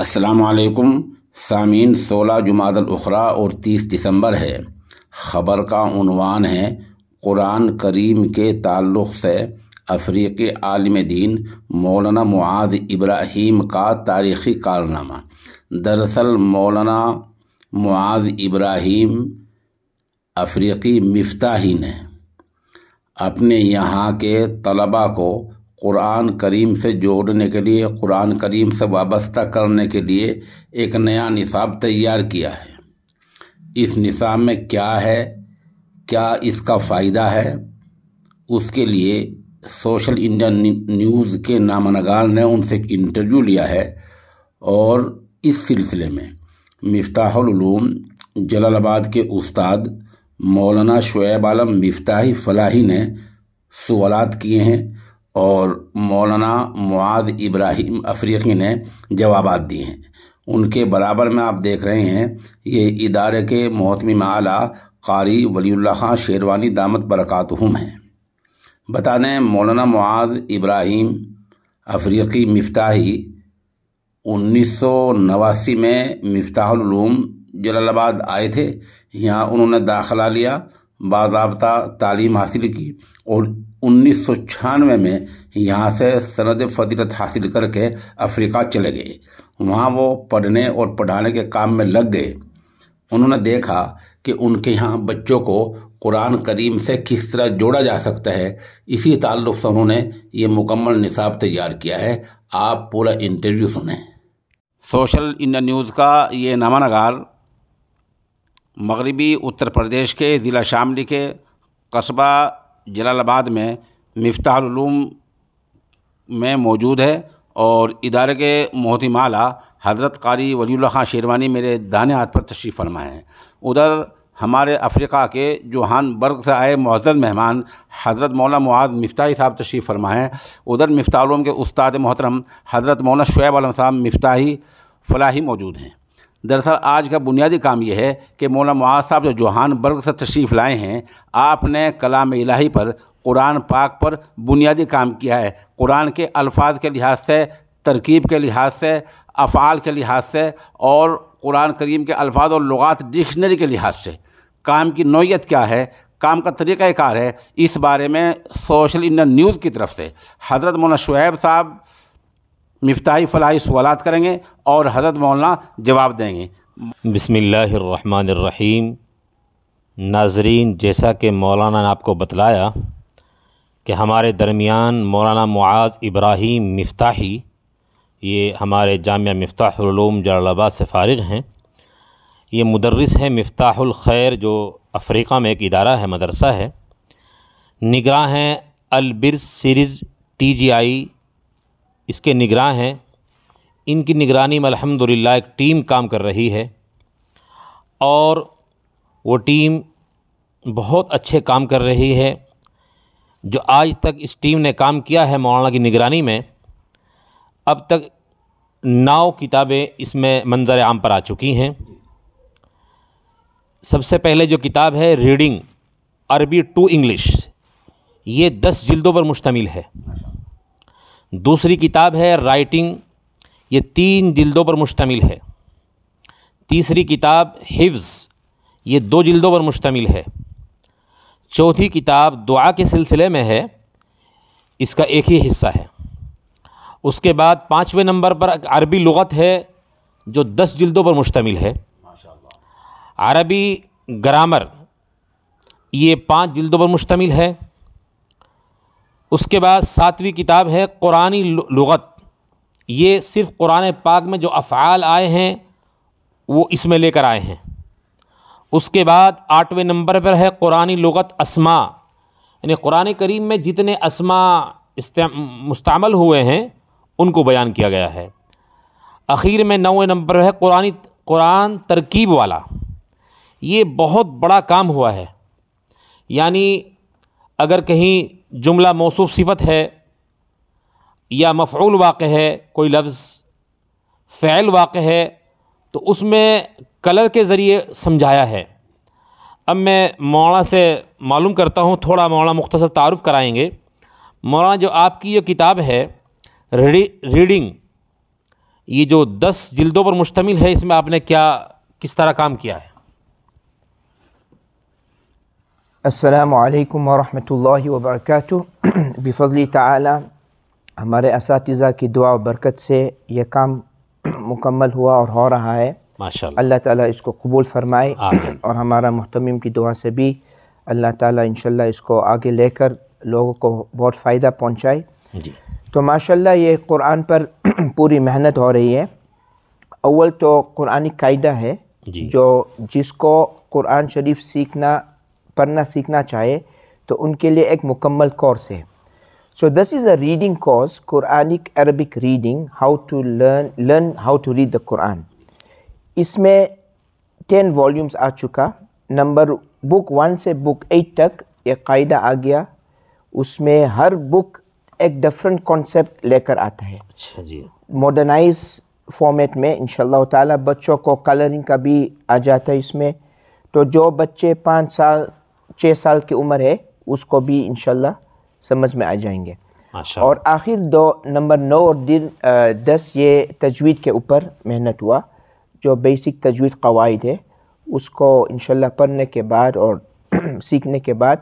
السلام علیکم سامعین سولہ جماعت الاخرہ اور تیس دسمبر ہے خبر کا عنوان ہے قرآن کریم کے تعلق سے افریقی عالم دین مولانا معاذ ابراہیم کا تاریخی کارنامہ دراصل مولانا معاذ ابراہیم افریقی مفتاحین ہیں اپنے یہاں کے طلباء کو قرآن کریم سے جوڑنے کے لیے قرآن کریم سے وابستہ کرنے کے لیے ایک نیا نصاب تیار کیا ہے اس نصاب میں کیا ہے کیا اس کا فائدہ ہے اس کے لیے سوشل انڈیا نیوز کے نامہ نگار نے ان سے ایک انٹرویو لیا ہے اور اس سلسلے میں مفتاح العلوم جلال آباد کے استاد مولانا شعیب عالم مفتاحی فلاحی نے سوالات کیے ہیں اور مولانا معاذ ابراہیم افریقی نے جوابات دیے ہیں ان کے برابر میں آپ دیکھ رہے ہیں یہ ادارے کے محتمی معالی قاری ولی اللہ خان شیروانی دامت برکاتہم ہیں بتانے مولانا معاذ ابراہیم افریقی مفتاحی انیس سو نواسی میں مفتاح العلوم جلال آباد آئے تھے یہاں انہوں نے داخلہ لیا باضابطہ تعلیم حاصل کی اور انیس سو چھانوے میں یہاں سے سند فضیلت حاصل کر کے افریقہ چلے گئے وہاں وہ پڑھنے اور پڑھانے کے کام میں لگ گئے انہوں نے دیکھا کہ ان کے یہاں بچوں کو قرآن کریم سے کس طرح جوڑا جا سکتا ہے اسی تعلق سے انہوں نے یہ مکمل نصاب تیار کیا ہے آپ پورا انٹرویو سنیں سوشل انڈیا نیوز کا یہ نامہ نگار مغربی اتر پردیش کے ضلع شاملی کے قصبہ جلال آباد میں مفتاح العلوم میں موجود ہے اور ادارے کے مہتی مالا حضرت قاری ولی اللہ خان شیروانی میرے دانے ہاتھ پر تشریف فرمائے ہیں ادھر ہمارے افریقہ کے جوہان برگ سے آئے معذر مہمان حضرت مولانا معاذ مفتاحی صاحب تشریف فرما ہیں ادھر مفتاح علوم کے استاد محترم حضرت مولا شعیب علم صاحب مفتاحی فلاحی موجود ہیں دراصل آج کا بنیادی کام یہ ہے کہ مولا معاذ صاحب جو جوہان برگ سے تشریف لائے ہیں آپ نے کلام الہی پر قرآن پاک پر بنیادی کام کیا ہے قرآن کے الفاظ کے لحاظ سے ترکیب کے لحاظ سے افعال کے لحاظ سے اور قرآن کریم کے الفاظ اور لغات ڈکشنری کے لحاظ سے کام کی نوعیت کیا ہے کام کا طریقہ کار ہے اس بارے میں سوشل انڈیا نیوز کی طرف سے حضرت مولا شعیب صاحب مفتاحی فلاحی سوالات کریں گے اور حضرت مولانا جواب دیں گے بسم اللہ الرحمن الرحیم ناظرین جیسا کہ مولانا نے آپ کو بتلایا کہ ہمارے درمیان مولانا معاذ ابراہیم مفتاحی یہ ہمارے جامعہ مفتاح العلوم جلال آباد سے فارغ ہیں یہ مدرس ہیں مفتاح الخیر جو افریقہ میں ایک ادارہ ہے مدرسہ ہے نگراں ہیں البرز سیریز ٹی جی آئی اس کے نگراں ہیں ان کی نگرانی میں الحمد للہ ایک ٹیم کام کر رہی ہے اور وہ ٹیم بہت اچھے کام کر رہی ہے جو آج تک اس ٹیم نے کام کیا ہے مولانا کی نگرانی میں اب تک نو کتابیں اس میں منظر عام پر آ چکی ہیں سب سے پہلے جو کتاب ہے ریڈنگ عربی ٹو انگلش یہ دس جلدوں پر مشتمل ہے دوسری کتاب ہے رائٹنگ یہ تین جلدوں پر مشتمل ہے تیسری کتاب حفظ یہ دو جلدوں پر مشتمل ہے چوتھی کتاب دعا کے سلسلے میں ہے اس کا ایک ہی حصہ ہے اس کے بعد پانچویں نمبر پر عربی لغت ہے جو دس جلدوں پر مشتمل ہے عربی گرامر یہ پانچ جلدوں پر مشتمل ہے اس کے بعد ساتویں کتاب ہے قرآن لغت یہ صرف قرآن پاک میں جو افعال آئے ہیں وہ اس میں لے کر آئے ہیں اس کے بعد آٹھویں نمبر پر ہے قرآن لغت اسما یعنی قرآن کریم میں جتنے اسما مستعمل ہوئے ہیں ان کو بیان کیا گیا ہے اخیر میں نویں نمبر ہے قرآن قرآن ترکیب والا یہ بہت بڑا کام ہوا ہے یعنی اگر کہیں جملہ موصوف صفت ہے یا مفعول واقع ہے کوئی لفظ فعل واقع ہے تو اس میں کلر کے ذریعے سمجھایا ہے اب میں مولانا سے معلوم کرتا ہوں تھوڑا مولانا مختصر تعارف کرائیں گے مولانا جو آپ کی یہ کتاب ہے ریڈنگ یہ جو دس جلدوں پر مشتمل ہے اس میں آپ نے کیا کس طرح کام کیا ہے السلام علیکم ورحمۃ اللہ وبرکاتہ بفضل تعالی ہمارے اساتذہ کی دعا و برکت سے یہ کام مکمل ہوا اور ہو رہا ہے ماشاءاللہ اللہ تعالیٰ اس کو قبول فرمائے اور ہمارا محتمم کی دعا سے بھی اللہ تعالیٰ انشاءاللہ اس کو آگے لے کر لوگوں کو بہت فائدہ پہنچائے جی تو ماشاءاللہ یہ قرآن پر پوری محنت ہو رہی ہے اول تو قرآنی قاعدہ ہے جی جو جس کو قرآن شریف سیکھنا پڑھنا سیکھنا چاہے تو ان کے لیے ایک مکمل کورس ہے so this is a reading course Quranic Arabic reading how to learn learn how to read the Quran اس میں ٹین والیومس آ چکا نمبر بک ون سے بک ایٹ تک یہ قاعدہ آ گیا اس میں ہر بک ایک ڈفرینٹ کانسیپٹ لے کر آتا ہے اچھا جی ماڈرنائز فارمیٹ میں ان شاء اللہ تعالیٰ بچوں کو کلرنگ کا بھی آ جاتا ہے اس میں تو جو بچے پانچ سال چھ سال کی عمر ہے اس کو بھی انشاءاللہ سمجھ میں آ جائیں گے اور آخر دو نمبر نو اور دن دس یہ تجوید کے اوپر محنت ہوا جو بیسک تجوید قواعد ہے اس کو انشاءاللہ پڑھنے کے بعد اور سیکھنے کے بعد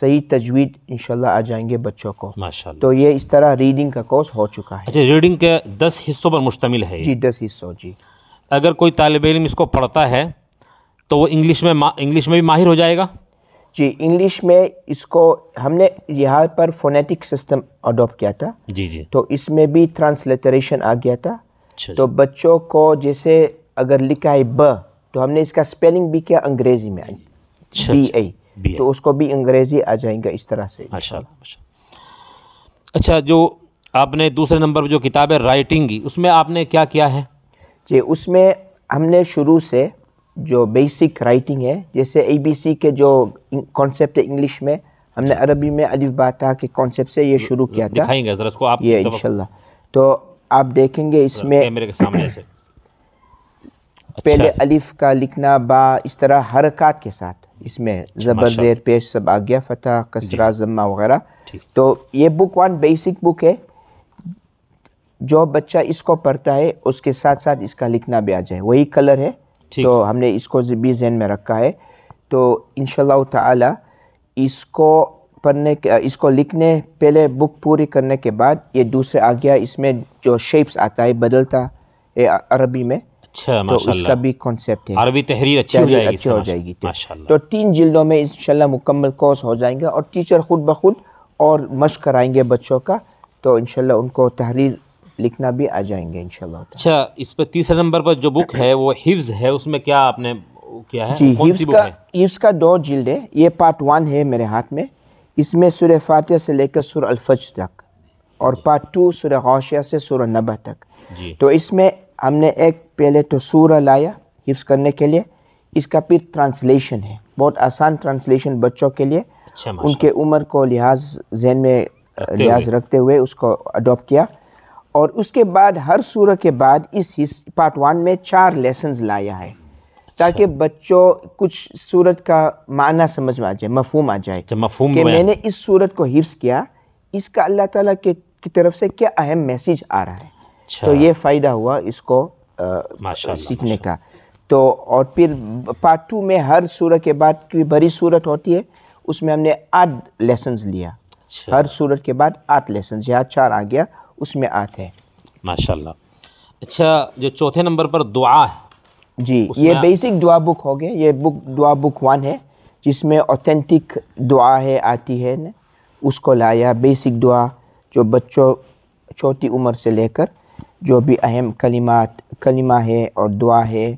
صحیح تجوید انشاءاللہ آ جائیں گے بچوں کو تو یہ اس طرح ریڈنگ کا کورس ہو چکا ہے اچھا ریڈنگ کے دس حصوں پر مشتمل ہے جی دس حصوں جی اگر کوئی طالب علم اس کو پڑھتا ہے تو وہ انگلش میں انگلش میں بھی ماہر ہو جائے گا جی انگلش میں اس کو ہم نے یہاں پر فونیٹک سسٹم اڈاپٹ کیا تھا جی جی تو اس میں بھی ٹرانسلیٹریشن آ گیا تھا اچھا، تو اچھا۔ بچوں کو جیسے اگر لکھا ہے ب تو ہم نے اس کا اسپیلنگ بھی کیا انگریزی میں بی اچھا، اے تو اس کو بھی انگریزی آ جائیں گا اس طرح سے اچھا جو آپ نے دوسرے نمبر جو کتاب ہے رائٹنگ کی اس میں آپ نے کیا کیا ہے جی اس میں ہم نے شروع سے جو بیسک رائٹنگ ہے جیسے اے بی سی کے جو کانسیپٹ ہے انگلش میں ہم نے عربی میں الف باتا کے کانسیپٹ سے یہ شروع کیا تھا ان شاء اللہ تو آپ دیکھیں گے اس میں پہلے اچھا۔ الف کا لکھنا با اس طرح حرکات کے ساتھ اس میں زبر زیر پیش سب آگیا فتح کسرا ذمہ جی۔ وغیرہ تو یہ بک ون بیسک بک ہے جو بچہ اس کو پڑھتا ہے اس کے ساتھ ساتھ اس کا لکھنا بھی آ جائے وہی کلر ہے تو ہم نے اس کو بھی ذہن میں رکھا ہے تو ان شاء اللہ تعالی اس کو پڑھنے کے اس کو لکھنے پہلے بک پوری کرنے کے بعد یہ دوسرے آگیا اس میں جو شیپس آتا ہے بدلتا ہے عربی میں اچھا تو اس کا بھی کانسیپٹ ہے عربی تحریر اچھی ہو جائے گی تو تین جلدوں میں ان شاء اللہ مکمل کورس ہو جائیں گے اور ٹیچر خود بخود اور مشق کرائیں گے بچوں کا تو ان شاء اللہ ان کو تحریر لکھنا بھی آ جائیں گے انشاءاللہ اچھا اس پہ تیسرے نمبر پر جو بک ہے وہ حفظ ہے اس میں کیا آپ نے کیا ہے جی حفظ کا حفظ کا دو جلد ہے یہ پارٹ ون ہے میرے ہاتھ میں اس میں سورہ فاتحہ سے لے کر سورہ الفج تک اور پارٹ ٹو سورہ غوشیہ سے سورہ نبہ تک جی۔ تو اس میں ہم نے ایک پہلے تو سورہ لایا حفظ کرنے کے لیے اس کا پھر ٹرانسلیشن ہے بہت آسان ٹرانسلیشن بچوں کے لیے اچھا، ان کے عمر کو لحاظ ذہن میں لحاظ رکھتے ہوئے اس کو اڈاپٹ کیا اور اس کے بعد ہر سورہ کے بعد اس حص پارٹ ون میں چار لیسنز لایا ہے تاکہ اچھا۔ بچوں کچھ صورت کا معنی سمجھ میں آ جائے مفہوم آ جائے اچھا، کہ میں نے اس صورت کو حفظ کیا اس کا اللہ تعالیٰ کے کی طرف سے کیا اہم میسیج آ رہا ہے اچھا۔ تو یہ فائدہ ہوا اس کو سیکھنے کا تو اور پھر پارٹ ٹو میں ہر سورج کے بعد کی بڑی صورت ہوتی ہے اس میں ہم نے آٹھ لیسنز لیا ہر سورت کے بعد آٹھ لیسنز یہاں چار آ گیا اس میں آٹھ ہے ماشاء اللہ اچھا جو چوتھے نمبر پر دعا ہے جی یہ بیسک دعا بک ہو گیا یہ بک دعا بک ون ہے جس میں اوتھینٹک دعا ہے آتی ہے نا اس کو لایا بیسک دعا جو بچوں چھوٹی عمر سے لے کر جو بھی اہم کلمات کلمہ ہے اور دعا ہے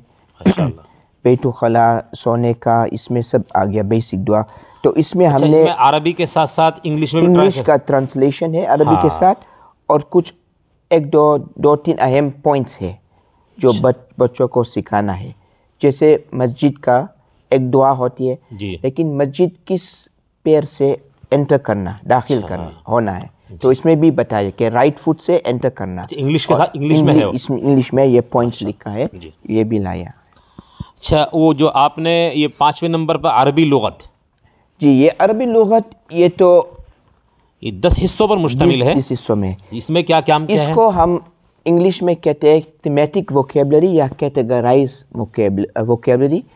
بیٹو خلا سونے کا اس میں سب آ گیا بیسک دعا تو اس میں اچھا، ہم نے عربی کے ساتھ ساتھ انگلش کا ٹرانسلیشن ہے عربی ہاں۔ کے ساتھ اور کچھ ایک دو دو تین اہم پوائنٹس ہے جو جی۔ بچوں کو سکھانا ہے جیسے مسجد کا ایک دعا ہوتی ہے جی۔ لیکن مسجد کس پیر سے انٹر کرنا داخل اچھا۔ کرنا ہونا ہے جی۔ تو اس میں بھی بتایا کہ رائٹ فٹ سے انٹر کرنا انگلش کے ساتھ اس میں انگلش میں یہ پوائنٹس اچھا۔ لکھا ہے یہ بھی لایا اچھا وہ جو آپ نے یہ پانچویں نمبر پر عربی لغت جی یہ عربی لغت یہ تو یہ دس حصوں پر مشتمل ہے اس حصوں میں اس کو ہم انگلش میں کہتے ہیں وکیبلری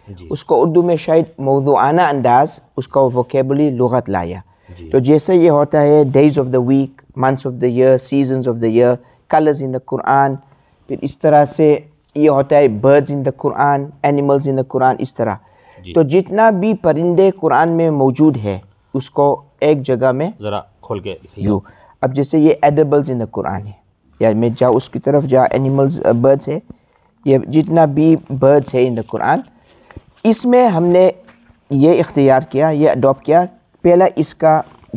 جی۔ اس کو اردو میں شاید موضوعانہ انداز اس کا ووکیبلری لغت لایا جی۔ تو جیسے یہ ہوتا ہے days of the week months of the year seasons of the year colours in the Quran پھر اس طرح سے یہ ہوتا ہے birds in the Quran animals in the Quran اس طرح جی۔ تو جتنا بھی پرندے قرآن میں موجود ہے اس کو ایک جگہ میں ذرا کھول کے یو اب جیسے یہ ایڈیبلز ان دا قرآن ہے یا میں اس کی طرف جا اینیملز برڈس uh, ہے یا جتنا بھی برڈس ہے ان دا قرآن اس میں ہم نے یہ اختیار کیا یہ اڈاپٹ کیا پہلا اس کا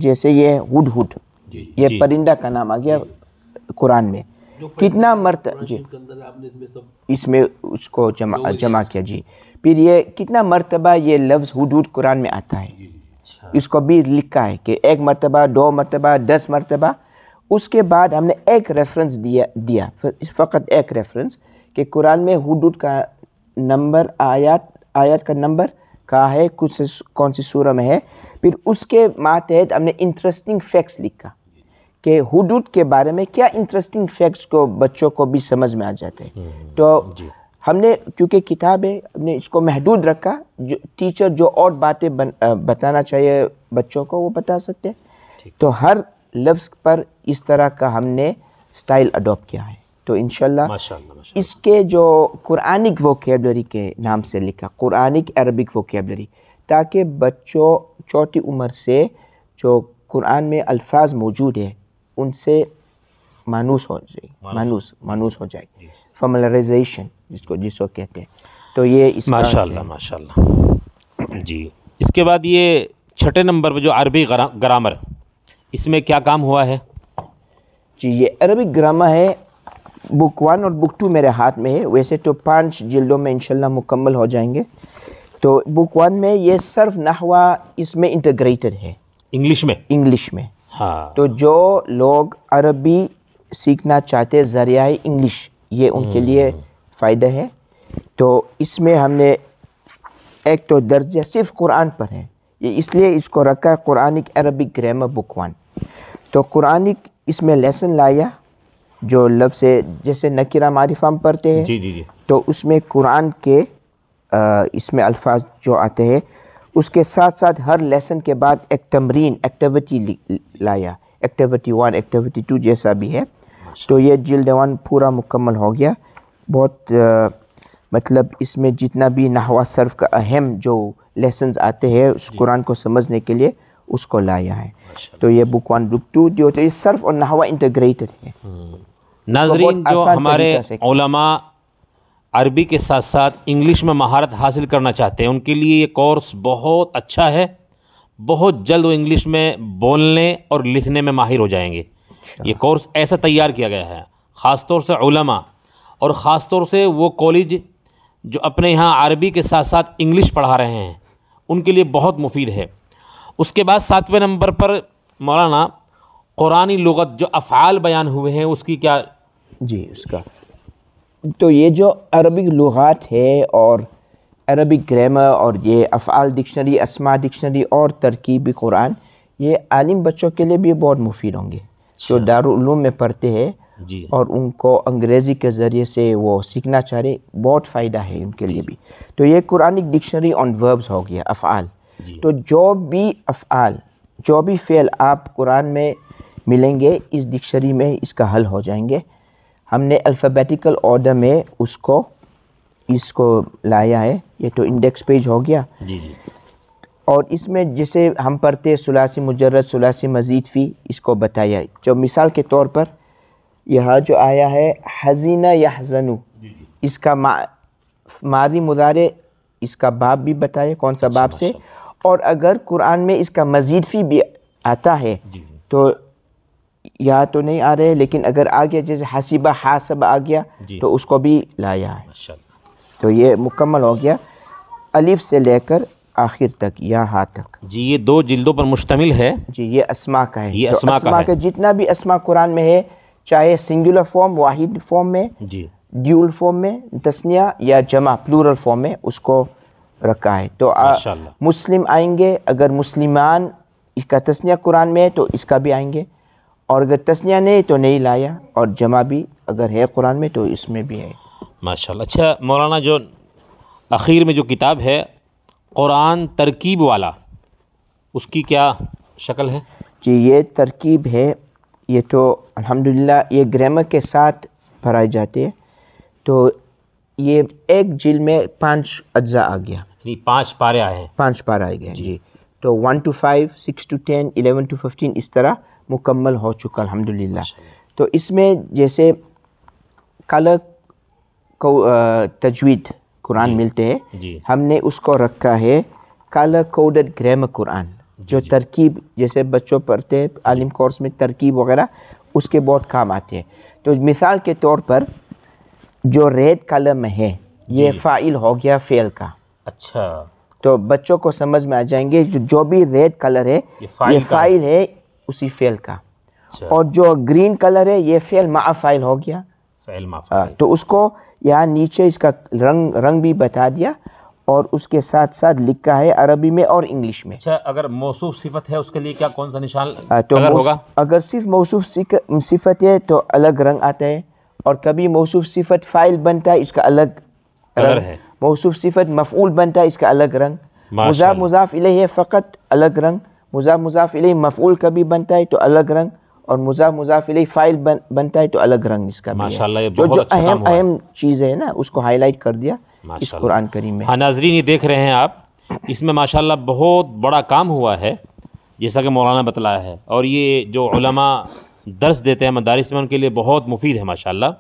جیسے یہ ہڈ ہڈ جی، یہ جی۔ پرندہ کا نام آ گیا جی۔ قرآن میں کتنا مرتبہ اس میں اس کو جمع جمع کیا جی پھر یہ کتنا مرتبہ یہ لفظ ہڈ ہڈ قرآن میں آتا ہے اچھا۔ اس کو بھی لکھا ہے کہ ایک مرتبہ دو مرتبہ دس مرتبہ اس کے بعد ہم نے ایک ریفرنس دیا دیا فقط ایک ریفرنس کہ قرآن میں حدود کا نمبر آیات آیات کا نمبر کہا ہے کچھ کون سی سورہ میں ہے پھر اس کے ماتحت ہم نے انٹرسٹنگ فیکٹس لکھا کہ حدود کے بارے میں کیا انٹرسٹنگ فیکٹس کو بچوں کو بھی سمجھ میں آ جاتے ہیں تو جی۔ ہم نے کیونکہ کتاب ہے ہم نے اس کو محدود رکھا جو ٹیچر جو اور باتیں بتانا چاہیے بچوں کو وہ بتا سکتے تو ہر لفظ پر اس طرح کا ہم نے سٹائل اڈاپ کیا ہے تو انشاءاللہ اس کے جو قرآنک ووکیبلری کے نام سے لکھا قرآنک عربک ووکیبلری تاکہ بچوں چوٹی عمر سے جو قرآن میں الفاظ موجود ہیں ان سے مانوس ہو جائے مانوس مانوس ہو جائے جس جی، جی۔ جس کو کو کہتے ہیں تو یہ ماشاء ماشاء اللہ اللہ جی اس کے بعد یہ چھٹے نمبر پہ جو عربی گرامر اس میں کیا کام ہوا ہے جی یہ عربی گرامر ہے بک ون اور بک ٹو میرے ہاتھ میں ہے ویسے تو پانچ جلدوں میں انشاءاللہ مکمل ہو جائیں گے تو بک ون میں یہ صرف نحوا اس میں انٹیگریٹڈ ہے انگلش میں انگلش میں ہاں تو جو لوگ عربی سیکھنا چاہتے ذریعہ انگلش یہ ان کے لیے فائدہ ہے تو اس میں ہم نے ایک تو درجہ صرف قرآن پر ہے یہ اس لیے اس کو رکھا ہے Quran Arabic grammar book one تو قرآن اس میں لیسن لایا جو لفظ جیسے نکیرہ معرفہ ہم پڑھتے ہیں جی، جی، جی۔ تو اس میں قرآن کے اس میں الفاظ جو آتے ہیں اس کے ساتھ ساتھ ہر لیسن کے بعد ایک تمرین ایکٹیوٹی لایا ایکٹیوٹی ون ایکٹیوٹی ٹو جیسا بھی ہے تو یہ جلد ون پورا مکمل ہو گیا بہت مطلب اس میں جتنا بھی نحوہ صرف کا اہم جو لیسنز آتے ہیں اس جی۔ قرآن کو سمجھنے کے لیے اس کو لایا ہے تو یہ بک ون بک ٹو جو تو یہ صرف اور نحوہ انٹیگریٹڈ ہے ناظرین جو ہمارے علماء عربی کے ساتھ ساتھ انگلش میں مہارت حاصل کرنا چاہتے ہیں ان کے لیے یہ کورس بہت اچھا ہے بہت جلد وہ انگلش میں بولنے اور لکھنے میں ماہر ہو جائیں گے اچھا۔ یہ کورس ایسا تیار کیا گیا ہے خاص طور سے علماء اور خاص طور سے وہ کالج جو اپنے یہاں عربی کے ساتھ ساتھ انگلش پڑھا رہے ہیں ان کے لیے بہت مفید ہے اس کے بعد ساتویں نمبر پر مولانا قرآن لغت جو افعال بیان ہوئے ہیں اس کی کیا جی اس کا تو یہ جو عربک لغات ہے اور عربک گریمر اور یہ افعال ڈکشنری اسما ڈکشنری اور ترکیبی قرآن یہ عالم بچوں کے لیے بھی بہت مفید ہوں گے جو اچھا۔ دارالعلوم میں پڑھتے جی اور ان کو انگریزی کے ذریعے سے وہ سیکھنا چاہ رہے بہت فائدہ ہے ان کے لیے جی، جی۔ بھی تو یہ قرآن ڈکشنری آن وربس ہو گیا افعال جی۔ تو جو بھی افعال جو بھی فعل آپ قرآن میں ملیں گے اس ڈکشنری میں اس کا حل ہو جائیں گے ہم نے الفابیٹیکل آرڈر میں اس کو اس کو لایا ہے یہ تو انڈیکس پیج ہو گیا اور اس میں جسے ہم پڑھتے ثلاثی مجرد ثلاثی مزید فی اس کو بتایا ہے جو مثال کے طور پر یہاں جو آیا ہے حزینہ یا حزنو جی، جی۔ اس کا ماضی مدارے اس کا باب بھی بتایا کون سا باب سے اور اگر قرآن میں اس کا مزید فی بھی آتا ہے جی، تو یہاں تو نہیں آ رہے لیکن اگر آ گیا جیسے حسیبہ حاسب آ گیا تو اس کو بھی لایا ہے تو یہ مکمل ہو گیا الف سے لے کر آخر تک یا ہا تک جی یہ دو جلدوں پر مشتمل ہے جی یہ اسما کا ہے اسما کا جتنا بھی اسما قرآن میں ہے چاہے سنگولر فارم واحد فارم میں جی ڈیول فارم میں تسنیہ یا جمع پلورل فارم میں اس کو رکھا ہے تو مسلم آئیں گے اگر مسلمان اس کا تسنیہ قرآن میں ہے تو اس کا بھی آئیں گے اور اگر تسنیہ نہیں تو نہیں لایا اور جمع بھی اگر ہے قرآن میں تو اس میں بھی ماشاءاللہ اچھا ماشاء اللہ اچھا مولانا جو کتاب ہے قرآن ترکیب والا اس کی کیا شکل ہے جی یہ ترکیب ہے یہ تو الحمدللہ یہ گریمر کے ساتھ پڑھائے جاتے ہیں تو یہ ایک جل میں پانچ اجزاء آ گیا یعنی پانچ پارے آئے ہیں پانچ آئے گئے ہیں جی۔, جی تو one two five six two ten eleven two fifteen اس طرح مکمل ہو چکا الحمدللہ تو اس میں جیسے کلر کو تجوید قرآن جی، ملتے ہیں جی۔ ہم نے اس کو رکھا ہے کالا کوڈڈ گریم قرآن جو جی، ترکیب جیسے بچوں پڑھتے ہیں عالم کورس میں ترکیب وغیرہ اس کے بہت کام آتے ہیں تو مثال کے طور پر جو ریڈ میں ہے یہ فائل ہو گیا فیل کا اچھا تو بچوں کو سمجھ میں آ جائیں گے جو بھی ریڈ کلر ہے یہ فائل ہے اسی فیل کا اچھا۔ اور جو گرین کلر ہے یہ فیل معا فائل ہو گیا فعل مافعل ہاں، تو اس کو یہاں نیچے اس کا رنگ رنگ بھی بتا دیا اور اس کے ساتھ ساتھ لکھا ہے عربی میں اور انگلش میں اچھا اگر موصوف صفت ہے اس کے لیے کیا کون سا نشان ہاں، تو ہوگا اگر صرف موصوف صفت ہے تو الگ رنگ آتا ہے اور کبھی موصوف صفت فائل بنتا ہے اس کا الگ رنگ ہے موصوف صفت مفعول بنتا ہے اس کا الگ رنگ مضاف مضاف الیہ فقط الگ رنگ مضاف مضاف الیہ مفعول کبھی بنتا ہے تو الگ رنگ اور مزا مضاف لائی فائل بن بنتا ہے تو الگ رنگ اس کا ماشاء اللہ جو اچھا اہم اہم چیز ہے نا اس کو ہائی لائٹ کر دیا اس قرآن کریم میں ہاں ناظرین یہ دیکھ رہے ہیں آپ اس میں ماشاء اللہ بہت بڑا کام ہوا ہے جیسا کہ مولانا بتلایا ہے اور یہ جو علماء درس دیتے ہیں مدارس میں ان کے لیے بہت مفید ہے ماشاء اللہ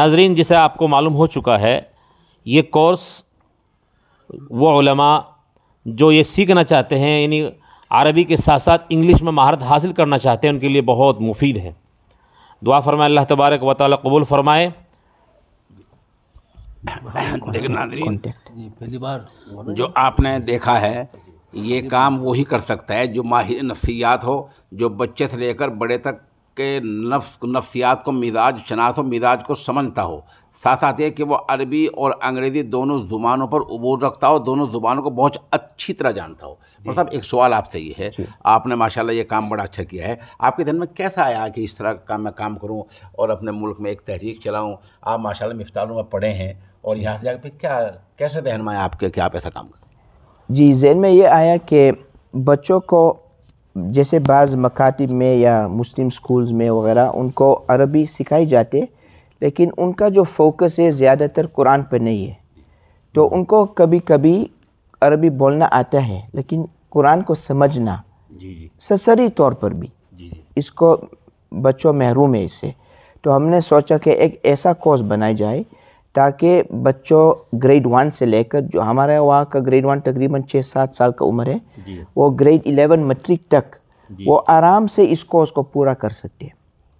ناظرین جسے آپ کو معلوم ہو چکا ہے یہ کورس وہ علماء جو یہ سیکھنا چاہتے ہیں یعنی عربی کے ساتھ ساتھ انگلش میں مہارت حاصل کرنا چاہتے ہیں ان کے لیے بہت مفید ہے دعا فرمائے اللہ تبارک و تعالی قبول فرمائے جی، پہلی ناظرین جو آپ نے دیکھا ہے یہ کام وہی کر سکتا ہے جو ماہر نفسیات ہو جو بچے سے لے کر بڑے تک کے نفس نفسیات کو مزاج شناس و مزاج کو سمجھتا ہو ساتھ ساتھ یہ کہ وہ عربی اور انگریزی دونوں زبانوں پر عبور رکھتا ہو دونوں زبانوں کو بہت اچھی طرح جانتا ہو جی۔ مطلب ایک سوال آپ سے یہ ہے جی۔ آپ نے ماشاء اللہ یہ کام بڑا اچھا کیا ہے آپ کے ذہن میں کیسا آیا کہ اس طرح کا میں کام کروں اور اپنے ملک میں ایک تحریک چلاؤں آپ ماشاء اللہ مفتاروں میں پڑھے ہیں اور یہاں سے جا کے کیا کیسے ذہن میں آپ کے کہ آپ ایسا کام کریں جی ذہن میں یہ آیا کہ بچوں کو جیسے بعض مکاتب میں یا مسلم سکولز میں وغیرہ ان کو عربی سکھائی جاتے لیکن ان کا جو فوکس ہے زیادہ تر قرآن پہ نہیں ہے تو ان کو کبھی کبھی عربی بولنا آتا ہے لیکن قرآن کو سمجھنا جی، جی۔ سسری طور پر بھی جی، اس کو بچوں محروم ہے اس سے تو ہم نے سوچا کہ ایک ایسا کورس بنائی جائے تاکہ بچوں گریڈ ون سے لے کر جو ہمارا وہاں کا گریڈ ون تقریباً چھ سات سال کا عمر ہے جی۔ وہ گریڈ الیون میٹرک تک جی۔ وہ آرام سے اس کورس کو پورا کر سکتے ہیں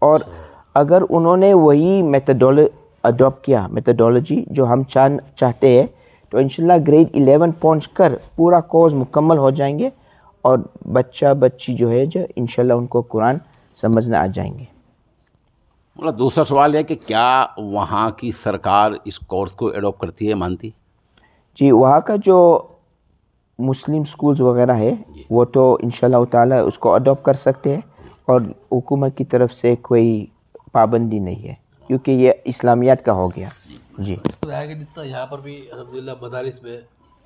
اور اچھا۔ اگر انہوں نے وہی میتھڈول اڈاپ کیا میتھڈولوجی جو ہم چاہ چاہتے ہیں تو ان شاء اللہ گریڈ الیون پہنچ کر پورا کورس مکمل ہو جائیں گے اور بچہ بچی جو ہے جو ان شاء اللہ ان کو قرآن سمجھنا آ جائیں گے مطلب دوسرا سوال ہے کہ کیا وہاں کی سرکار اس کورس کو اڈاپٹ کرتی ہے مانتی جی وہاں کا جو مسلم سکولز وغیرہ ہے جی۔ وہ تو انشاءاللہ تعالی اس کو اڈاپ کر سکتے ہیں اور حکومت کی طرف سے کوئی پابندی نہیں ہے کیونکہ یہ اسلامیات کا ہو گیا جی جتنا جی۔ یہاں پر بھی الحمد للہ مدارس میں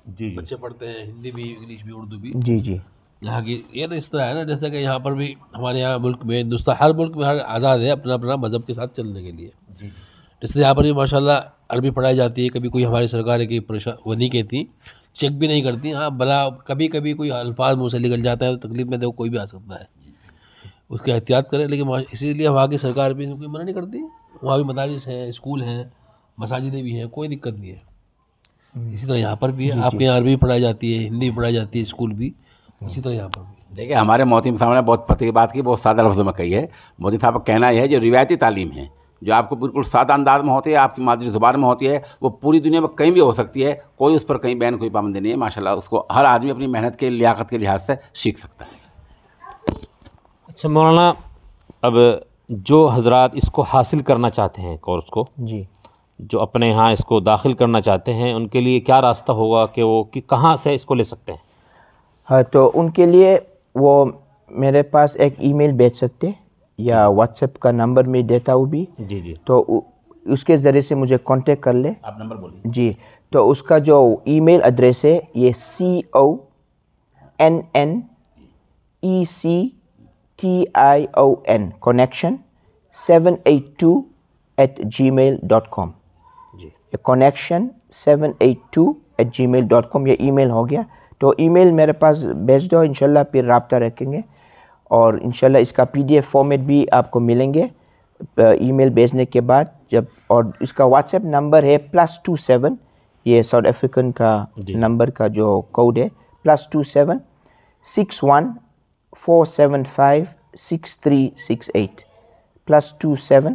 جی،, جی بچے پڑھتے ہیں ہندی بھی انگلش بھی اردو بھی جی جی یہاں کی یہ تو اس طرح ہے نا جیسے کہ یہاں پر بھی ہمارے یہاں ملک میں ہندوستان ہر ملک میں ہر آزاد ہے اپنا اپنا مذہب کے ساتھ چلنے کے لیے جس جی، جی۔ سے یہاں پر بھی ماشاء اللہ عربی پڑھائی جاتی ہے کبھی کوئی ہماری سرکار کی پریشان نہیں کہتی چیک بھی نہیں کرتی ہاں بلا کبھی کبھی کوئی الفاظ منہ سے نکل جاتا ہے تو تکلیف میں دیکھو کوئی بھی آ سکتا ہے اس کا احتیاط کریں لیکن اسی لیے وہاں کی سرکار بھی ان کو منع نہیں کرتی وہاں بھی مدارس ہیں اسکول ہیں مساجدیں بھی ہیں کوئی دقت نہیں ہے اسی طرح یہاں پر بھی ہے جی، آپ کے یہاں عربی پڑھائی جاتی ہے ہندی پڑھائی جاتی ہے اسکول بھی اسی طرح یہاں پر دیکھیے ہمارے محتم صاحب نے بہت پتھر کی بات کی بہت سادہ لفظوں میں کہی ہے محتیم صاحب کا کہنا یہ ہے جو روایتی تعلیم ہے جو آپ کو بالکل سادہ انداز میں ہوتی ہے آپ کی مادری زبان میں ہوتی ہے وہ پوری دنیا میں کہیں بھی ہو سکتی ہے کوئی اس پر کہیں بین کوئی پابندی نہیں ہے ماشاء اللہ اس کو ہر آدمی اپنی محنت کے لیاقت کے لحاظ سے سیکھ سکتا ہے اچھا مولانا اب جو حضرات اس کو حاصل کرنا چاہتے ہیں کورس کو جی جو اپنے یہاں اس کو داخل کرنا چاہتے ہیں ان کے لیے کیا راستہ ہوگا کہ وہ کہ کہاں سے اس کو لے سکتے ہیں ہاں تو ان کے لیے وہ میرے پاس ایک ای میل بھیج سکتے یا جی۔ واٹس ایپ کا نمبر میں دیتا ہوں بھی جی جی تو اس کے ذریعے سے مجھے کانٹیکٹ کر لے آپ نمبر بولیے جی تو اس کا جو ای میل ایڈریس ہے یہ C O N N E C T I O N connection seven eight two eight Gmail dot com G connection seven eight two eight Gmail dot com یہ ای میل ہو گیا تو ای میل میرے پاس بھیج دو انشاءاللہ پھر رابطہ رکھیں گے اور انشاءاللہ اس کا پی ڈی ایف فارمیٹ بھی آپ کو ملیں گے ای میل بھیجنے کے بعد جب اور اس کا واٹس ایپ نمبر ہے پلس ٹو سیون یہ ساؤتھ افریقن کا جی۔ نمبر کا جو کوڈ ہے plus two seven six one four seven five six three six eight plus two seven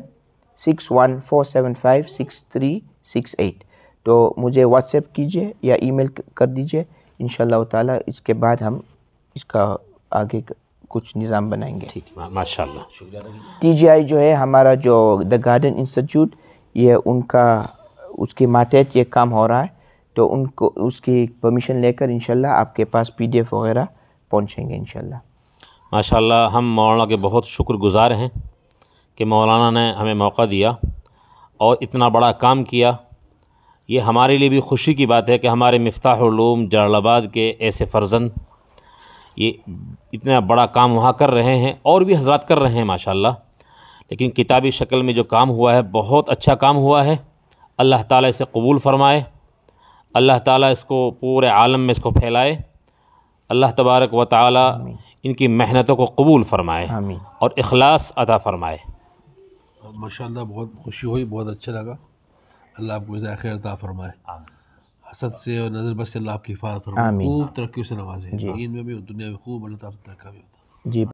six one four seven five six three six eight تو مجھے what's app کیجیے یا ای میل کر دیجیے ان شاء اللہ تعالیٰ اس کے بعد ہم اس کا آگے کچھ نظام بنائیں گے ٹھیک ماشاء اللہ ٹی جی آئی جو ہے ہمارا جو دا گارڈن انسٹیٹیوٹ یہ ان کا اس کے ماتحت یہ کام ہو رہا ہے تو ان کو اس کی پرمیشن لے کر انشاءاللہ آپ کے پاس پی ڈی ایف وغیرہ پہنچیں گے انشاءاللہ ماشاءاللہ ہم مولانا کے بہت شکر گزار ہیں کہ مولانا نے ہمیں موقع دیا اور اتنا بڑا کام کیا یہ ہمارے لیے بھی خوشی کی بات ہے کہ ہمارے مفتاح علوم جلال آباد کے ایسے فرزند یہ اتنا بڑا کام وہاں کر رہے ہیں اور بھی حضرات کر رہے ہیں ماشاء اللہ لیکن کتابی شکل میں جو کام ہوا ہے بہت اچھا کام ہوا ہے اللہ تعالیٰ اسے قبول فرمائے اللہ تعالیٰ اس کو پورے عالم میں اس کو پھیلائے اللہ تبارک و تعالیٰ ان کی محنتوں کو قبول فرمائے اور اخلاص عطا فرمائے ماشاء اللہ بہت خوشی ہوئی بہت اچھا لگا اللہ آپ کو ذائقہ عطا فرمائے حسد سے اور نظر بس سے اللہ آپ کی حفاظت فرمائے خوب ترقی سے نوازے جی۔ دنیا میں خوب اللہ تعالیٰ ترقی ہوتا جی